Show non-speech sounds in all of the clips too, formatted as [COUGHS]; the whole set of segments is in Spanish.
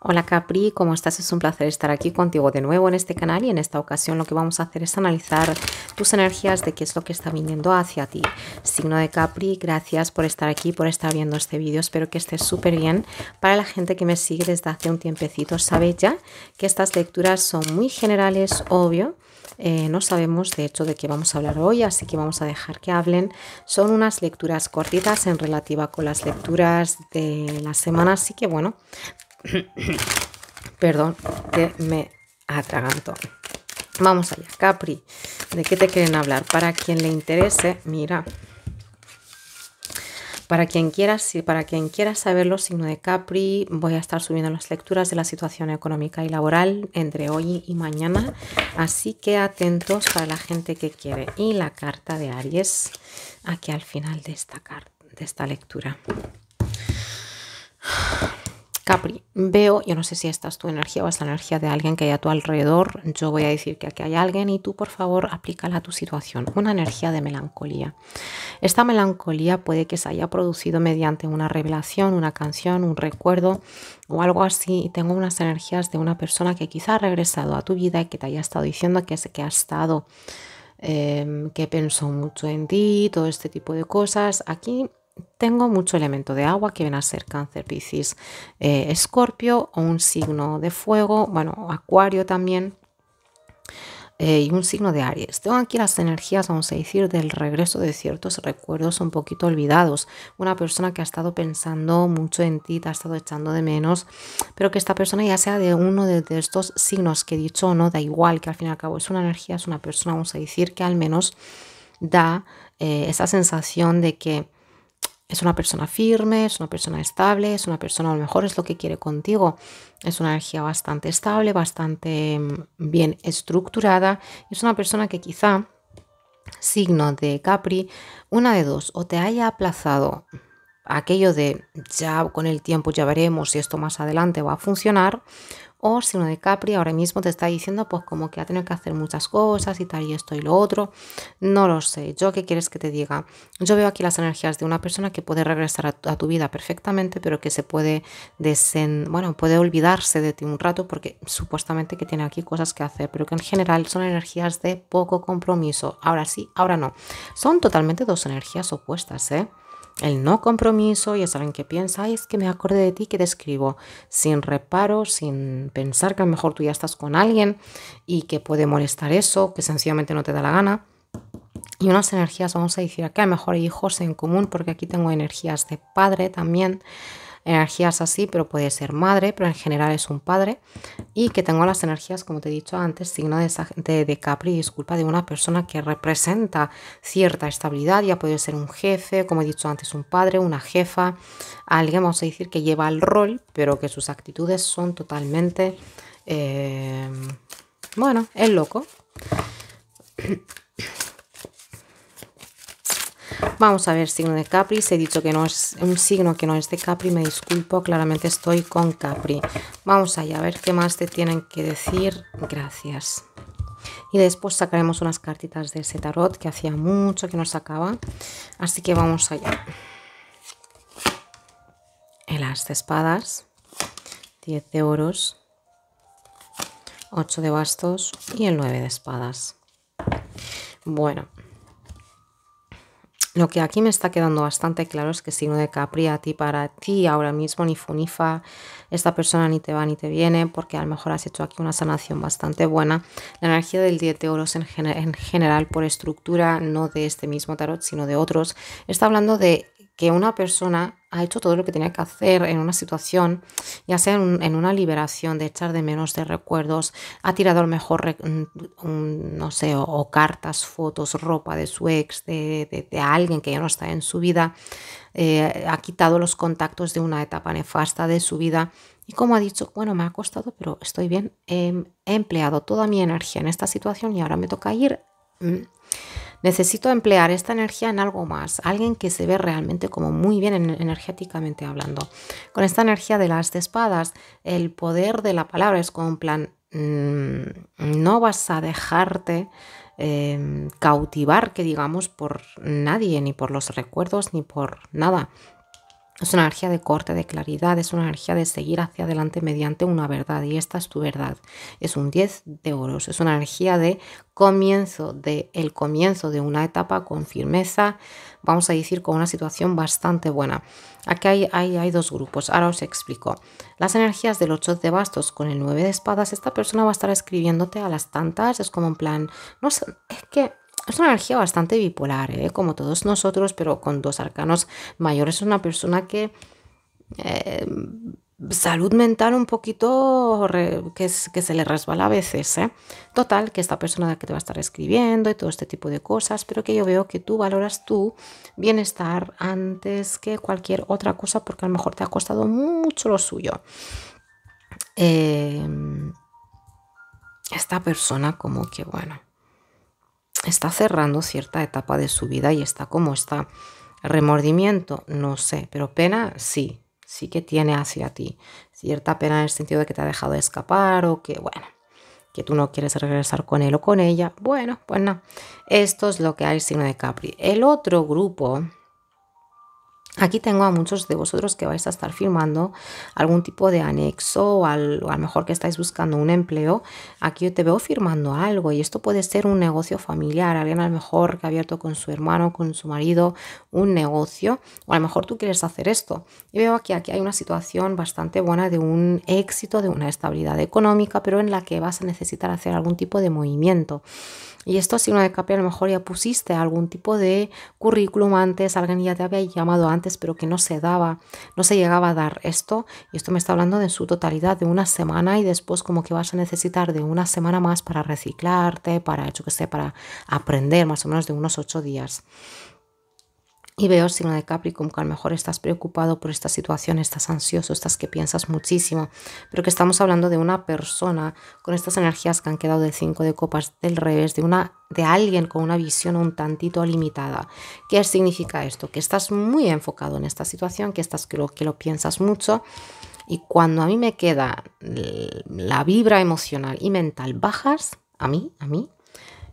Hola Capri, ¿cómo estás? Es un placer estar aquí contigo de nuevo en este canal y en esta ocasión lo que vamos a hacer es analizar tus energías de qué es lo que está viniendo hacia ti. Signo de Capri, gracias por estar aquí, por estar viendo este vídeo, espero que estés súper bien. Para la gente que me sigue desde hace un tiempecito sabe ya que estas lecturas son muy generales, obvio. Eh, no sabemos de hecho de qué vamos a hablar hoy, así que vamos a dejar que hablen. Son unas lecturas cortitas en relativa con las lecturas de la semana, así que bueno, [COUGHS] Perdón, que me atragantó. Vamos allá, Capri. ¿De qué te quieren hablar? Para quien le interese, mira. Para quien, quiera, para quien quiera saberlo, signo de Capri, voy a estar subiendo las lecturas de la situación económica y laboral entre hoy y mañana. Así que atentos para la gente que quiere. Y la carta de Aries aquí al final de esta, de esta lectura. Capri, veo, yo no sé si esta es tu energía o es la energía de alguien que hay a tu alrededor, yo voy a decir que aquí hay alguien y tú por favor aplícala a tu situación, una energía de melancolía. Esta melancolía puede que se haya producido mediante una revelación, una canción, un recuerdo o algo así y tengo unas energías de una persona que quizá ha regresado a tu vida y que te haya estado diciendo que, que ha estado... Eh, que pensó mucho en ti, todo este tipo de cosas. Aquí tengo mucho elemento de agua que viene a ser cáncer, piscis, eh, escorpio o un signo de fuego, bueno, acuario también. Eh, y un signo de Aries. Tengo aquí las energías, vamos a decir, del regreso de ciertos recuerdos un poquito olvidados. Una persona que ha estado pensando mucho en ti, te ha estado echando de menos, pero que esta persona ya sea de uno de, estos signos que he dicho no, da igual, que al fin y al cabo es una energía, es una persona, vamos a decir, que al menos da eh, esa sensación de que es una persona firme, es una persona estable, es una persona a lo mejor es lo que quiere contigo. Es una energía bastante estable, bastante mm, bien estructurada. Es una persona que quizá, signo de Capri, una de dos, o te haya aplazado aquello de ya con el tiempo ya veremos si esto más adelante va a funcionar, o uno de Capri ahora mismo te está diciendo pues como que ha tenido que hacer muchas cosas y tal y esto y lo otro. No lo sé. ¿Yo qué quieres que te diga? Yo veo aquí las energías de una persona que puede regresar a, a tu vida perfectamente, pero que se puede desen... bueno, puede olvidarse de ti un rato porque supuestamente que tiene aquí cosas que hacer, pero que en general son energías de poco compromiso. Ahora sí, ahora no. Son totalmente dos energías opuestas, ¿eh? el no compromiso, ya saben que piensa, es que me acordé de ti, que te escribo, sin reparo, sin pensar que a lo mejor tú ya estás con alguien y que puede molestar eso, que sencillamente no te da la gana. Y unas energías, vamos a decir, acá a lo mejor hijos en común, porque aquí tengo energías de padre también energías así, pero puede ser madre, pero en general es un padre. Y que tengo las energías, como te he dicho antes, signo de, de, de Capri, disculpa, de una persona que representa cierta estabilidad, ya puede ser un jefe, como he dicho antes, un padre, una jefa, alguien, vamos a decir, que lleva el rol, pero que sus actitudes son totalmente... Eh, bueno, es loco. Vamos a ver, signo de Capri. Se he dicho que no es un signo que no es de Capri, me disculpo, claramente estoy con Capri. Vamos allá, a ver qué más te tienen que decir. Gracias. Y después sacaremos unas cartitas de ese tarot que hacía mucho que no sacaba. Así que vamos allá. El as de espadas, 10 de oros, 8 de bastos y el 9 de espadas. Bueno, lo que aquí me está quedando bastante claro es que signo de Capri a ti, para ti, ahora mismo ni funifa, esta persona ni te va ni te viene, porque a lo mejor has hecho aquí una sanación bastante buena. La energía del 10 de oros en, en general, por estructura, no de este mismo tarot, sino de otros, está hablando de que una persona ha hecho todo lo que tenía que hacer en una situación, ya sea en, una liberación de echar de menos de recuerdos, ha tirado el lo mejor, mm, no sé, o, cartas, fotos, ropa de su ex, de, alguien que ya no está en su vida, eh, ha quitado los contactos de una etapa nefasta de su vida. Y como ha dicho, bueno, me ha costado, pero estoy bien, em, he empleado toda mi energía en esta situación y ahora me toca ir. Mm necesito emplear esta energía en algo más, alguien que se ve realmente como muy bien energéticamente hablando. Con esta energía de las espadas, el poder de la palabra es como un plan, mm, no vas a dejarte em, cautivar, que digamos, por nadie, ni por los recuerdos, ni por nada. Es una energía de corte, de claridad, es una energía de seguir hacia adelante mediante una verdad y esta es tu verdad. Es un 10 de oros, es una energía de comienzo, de el comienzo de una etapa con firmeza, vamos a decir con una situación bastante buena. Aquí hay, hay, hay dos grupos, ahora os explico. Las energías del 8 de bastos con el 9 de espadas, esta persona va a estar escribiéndote a las tantas, es como en plan, no sé, es que es una energía bastante bipolar, ¿eh? como todos nosotros, pero con dos arcanos mayores. Es una persona que... Eh, salud mental un poquito que, se le resbala a veces. ¿eh? Total, que esta persona que te va a estar escribiendo y todo este tipo de cosas, pero que yo veo que tú valoras tu bienestar antes que cualquier otra cosa porque a lo mejor te ha costado mucho lo suyo. esta persona como que, bueno, está cerrando cierta etapa de su vida y está como está. Remordimiento, no sé, pero pena sí, sí que tiene hacia ti. Cierta pena en el sentido de que te ha dejado escapar o que, bueno, que tú no quieres regresar con él o con ella. Bueno, pues no. esto es lo que hay signo de Capri. El otro grupo Aquí tengo a muchos de vosotros que vais a estar firmando algún tipo de anexo o, a lo mejor que estáis buscando un empleo. Aquí yo te veo firmando algo y esto puede ser un negocio familiar, alguien a lo mejor que ha abierto con su hermano, con su marido, un negocio o a lo mejor tú quieres hacer esto. Y veo que aquí hay una situación bastante buena de un éxito, de una estabilidad económica, pero en la que vas a necesitar hacer algún tipo de movimiento. Y esto una de que a lo mejor ya pusiste algún tipo de currículum antes, alguien ya te había llamado antes pero que no se daba, no se llegaba a dar esto. Y esto me está hablando de su totalidad de una semana y después como que vas a necesitar de una semana más para reciclarte, para, yo que sé, para aprender más o menos de unos ocho días. Y veo signo de Capricorn, que a lo mejor estás preocupado por esta situación, estás ansioso, estás que piensas muchísimo, pero que estamos hablando de una persona con estas energías que han quedado de cinco de copas del revés, de una de alguien con una visión un tantito limitada. ¿Qué significa esto? Que estás muy enfocado en esta situación, que estás que lo piensas mucho y cuando a mí me queda la vibra emocional y mental bajas, a mí, a mí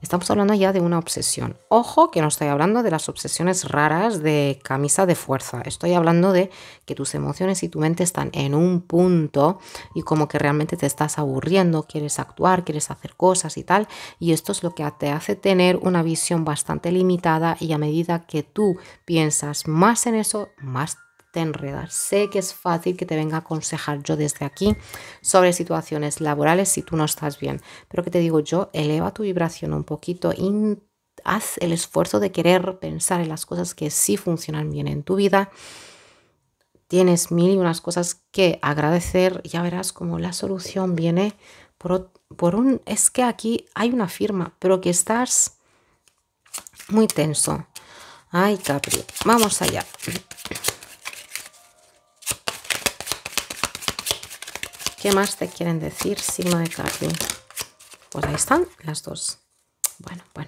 Estamos hablando ya de una obsesión. Ojo que no estoy hablando de las obsesiones raras de camisa de fuerza. Estoy hablando de que tus emociones y tu mente están en un punto y como que realmente te estás aburriendo, quieres actuar, quieres hacer cosas y tal. Y esto es lo que te hace tener una visión bastante limitada y a medida que tú piensas más en eso, más Enredar. Sé que es fácil que te venga a aconsejar yo desde aquí sobre situaciones laborales si tú no estás bien, pero que te digo yo, eleva tu vibración un poquito, y haz el esfuerzo de querer pensar en las cosas que sí funcionan bien en tu vida. Tienes mil y unas cosas que agradecer, ya verás cómo la solución viene por, por un... Es que aquí hay una firma, pero que estás muy tenso. Ay, Capri, vamos allá. ¿Qué más te quieren decir, signo de Capi? Pues ahí están las dos. Bueno, pues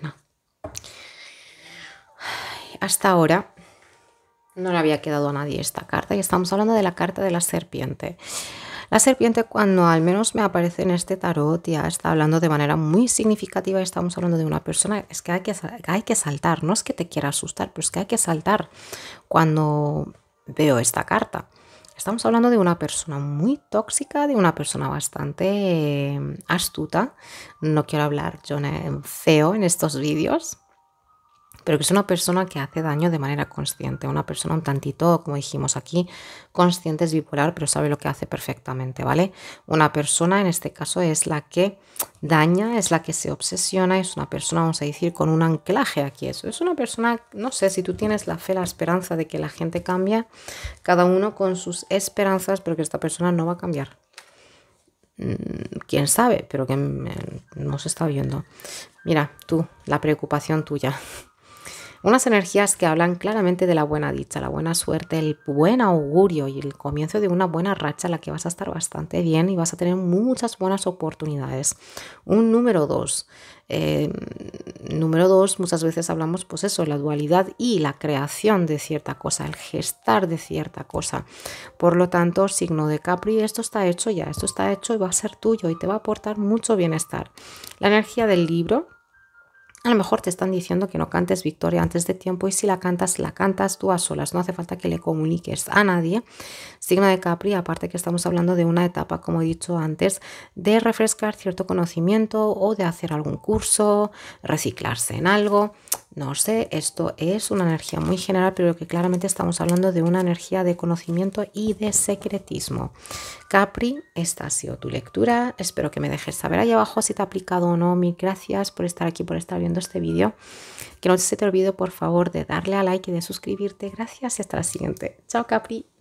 Hasta ahora no le había quedado a nadie esta carta y estamos hablando de la carta de la serpiente. La serpiente cuando al menos me aparece en este tarot ya está hablando de manera muy significativa, estamos hablando de una persona, es que hay que, hay que saltar, no es que te quiera asustar, pero es que hay que saltar cuando veo esta carta. Estamos hablando de una persona muy tóxica, de una persona bastante em, astuta. No quiero hablar yo feo en estos vídeos, pero que es una persona que hace daño de manera consciente, una persona un tantito, como dijimos aquí, consciente es bipolar, pero sabe lo que hace perfectamente, ¿vale? Una persona en este caso es la que daña, es la que se obsesiona, es una persona, vamos a decir, con un anclaje aquí. Eso es una persona, no sé, si tú tienes la fe, la esperanza de que la gente cambie, cada uno con sus esperanzas, pero que esta persona no va a cambiar. Mm, quién sabe, pero que no se está viendo. Mira, tú, la preocupación tuya. Unas energías que hablan claramente de la buena dicha, la buena suerte, el buen augurio y el comienzo de una buena racha en la que vas a estar bastante bien y vas a tener muchas buenas oportunidades. Un número dos. Eh, número dos, muchas veces hablamos, pues eso, la dualidad y la creación de cierta cosa, el gestar de cierta cosa. Por lo tanto, signo de Capri, esto está hecho ya, esto está hecho y va a ser tuyo y te va a aportar mucho bienestar. La energía del libro, a lo mejor te están diciendo que no cantes victoria antes de tiempo y si la cantas, la cantas tú a solas, no hace falta que le comuniques a nadie. Signo de Capri, aparte que estamos hablando de una etapa, como he dicho antes, de refrescar cierto conocimiento o de hacer algún curso, reciclarse en algo. No sé, esto es una energía muy general, pero que claramente estamos hablando de una energía de conocimiento y de secretismo. Capri, esta ha sido tu lectura. Espero que me dejes saber ahí abajo si te ha aplicado o no. Mil gracias por estar aquí, por estar viendo este vídeo. Que no se te olvide, por favor, de darle a like y de suscribirte. Gracias y hasta la siguiente. Chao, Capri.